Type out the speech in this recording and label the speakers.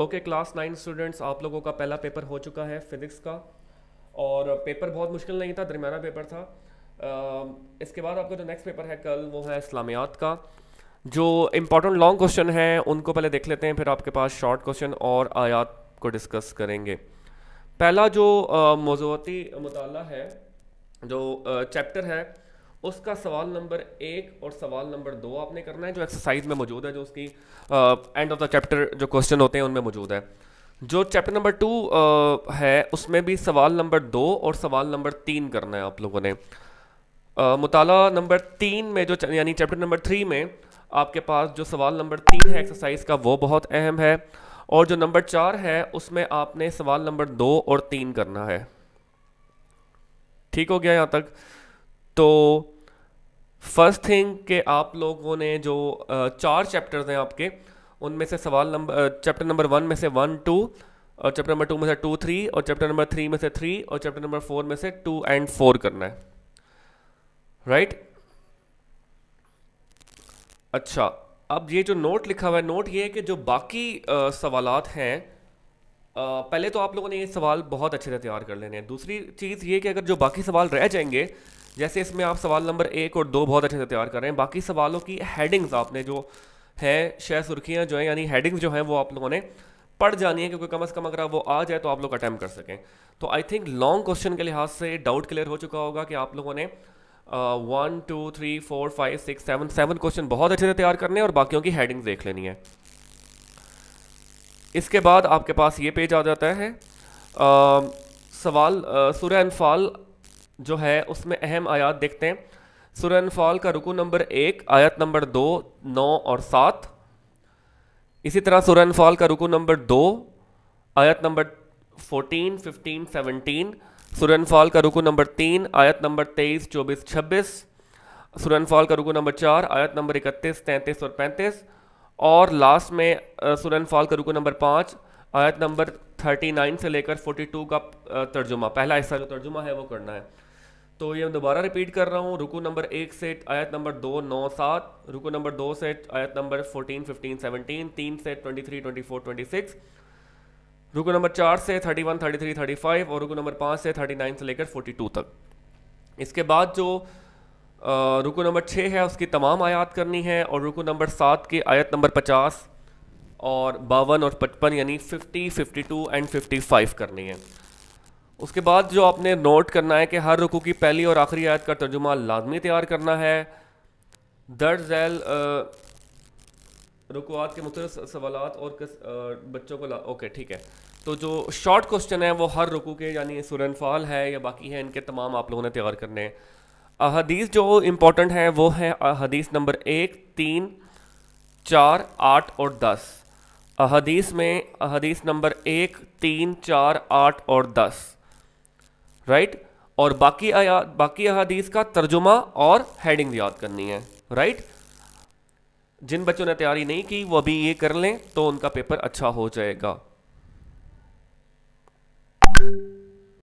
Speaker 1: Okay class nine students आप लोगों का पहला पेपर हो चुका है फिजिक्स का और पेपर बहुत मुश्किल नहीं था दरमियाना पेपर था आ, इसके बाद आपका जो नेक्स्ट पेपर है कल वो है इस्लामियात का जो इम्पोर्टेंट लॉन्ग क्वेश्चन हैं उनको पहले देख लेते हैं फिर आपके पास शॉर्ट क्वेश्चन और आयात को डिस्कस करेंगे पहला जो मौजूदी मताल है जो चैप्टर है उसका सवाल नंबर एक और सवाल नंबर दो आपने करना है जो एक्सरसाइज में मौजूद है जो उसकी एंड ऑफ द चैप्टर जो क्वेश्चन होते हैं उनमें मौजूद है जो चैप्टर नंबर टू है उसमें भी सवाल नंबर दो और सवाल नंबर तीन करना है आप लोगों ने मुताला नंबर तीन में जो यानी चैप्टर नंबर थ्री में आपके पास जो सवाल नंबर तीन है एक्सरसाइज का वो बहुत अहम है और जो नंबर चार है उसमें आपने सवाल नंबर दो और तीन करना है ठीक हो गया यहाँ तक तो फर्स्ट थिंग के आप लोगों ने जो चार चैप्टर्स हैं आपके उनमें से सवाल नंबर चैप्टर नंबर वन में से वन टू और चैप्टर नंबर टू में से टू थ्री और चैप्टर नंबर थ्री में से थ्री और चैप्टर नंबर फोर में से टू एंड फोर करना है राइट right? अच्छा अब ये जो नोट लिखा हुआ है नोट ये है कि जो बाकी सवालत हैं पहले तो आप लोगों ने ये सवाल बहुत अच्छे से तैयार कर लेने हैं दूसरी चीज़ ये कि अगर जो बाकी सवाल रह जाएंगे जैसे इसमें आप सवाल नंबर एक और दो बहुत अच्छे से तैयार कर रहे हैं बाकी सवालों की हेडिंग्स आपने जो हैं शह सुर्खियाँ जो हैं यानी हेडिंग्स जो हैं वो आप लोगों ने पढ़ जानी है क्योंकि कम अज़ कम अगर वो आ जाए तो आप लोग अटैम्प्ट कर सकें तो आई थिंक लॉन्ग क्वेश्चन के लिहाज से डाउट क्लियर हो चुका होगा कि आप लोगों ने one two three four five six seven seven question बहुत अच्छे से तैयार करने हैं और बाकियों की हेडिंग्स देख लेनी है इसके बाद आपके पास ये पेज आ जाता है आ, सवाल सूर्य अनफाल जो है उसमें अहम आयात देखते हैं सूर्य अनफाल का रुकू नंबर एक आयत नंबर दो नौ और सात इसी तरह सूर्य अनफाल का रुकू नंबर दो आयत नंबर फोर्टीन फिफ्टीन सेवनटीन सुरनफाल का रुकू नंबर तीन आयत नंबर तेईस चौबीस छब्बीस सुरनफाल का रुकू नंबर चार आयत नंबर इकतीस तैंतीस और पैंतीस और लास्ट में सुरन फॉल करू को नंबर पाँच आयत नंबर थर्टी नाइन से लेकर फोर्टी टू का तर्जुमा पहला हिस्सा जो तर्जुमा है वो करना है तो ये मैं दोबारा रिपीट कर रहा हूँ रुको नंबर एक से आयत नंबर दो नौ सात रुको नंबर दो से आयत नंबर फोर्टीन फिफ्टीन सेवनटीन तीन से twenty three twenty four twenty six रुको नंबर चार से thirty one thirty three thirty five और रुको नंबर पाँच से थर्टी नाइन से लेकर फोर्टी टू तक इसके बाद जो रुको नंबर छः है उसकी तमाम आयात करनी है और रुको नंबर सात के आयत नंबर पचास और बावन और पचपन यानी fifty fifty two and fifty five करनी है उसके बाद जो आपने नोट करना है कि हर रुकू की पहली और आखिरी आयत का तर्जुमा लाजमी तैयार करना है दर्ज झैल रुकुआत के मुख्य सवाल और किस आ, बच्चों को ला ओके ठीक है तो जो शॉर्ट क्वेश्चन है वो हर रुकू के यानी सुरनफाल है या बाकी है इनके तमाम आप लोगों ने तैयार करने हैं अहदीस जो इम्पोर्टेंट है वो है अहदीस नंबर एक तीन चार आठ और दस अहदीस में अहदीस नंबर एक तीन चार आठ और दस राइट और बाकी आया बाकी अहदीस का तर्जुमा और हेडिंग याद करनी है राइट जिन बच्चों ने तैयारी नहीं की वो अभी ये कर लें तो उनका पेपर अच्छा हो जाएगा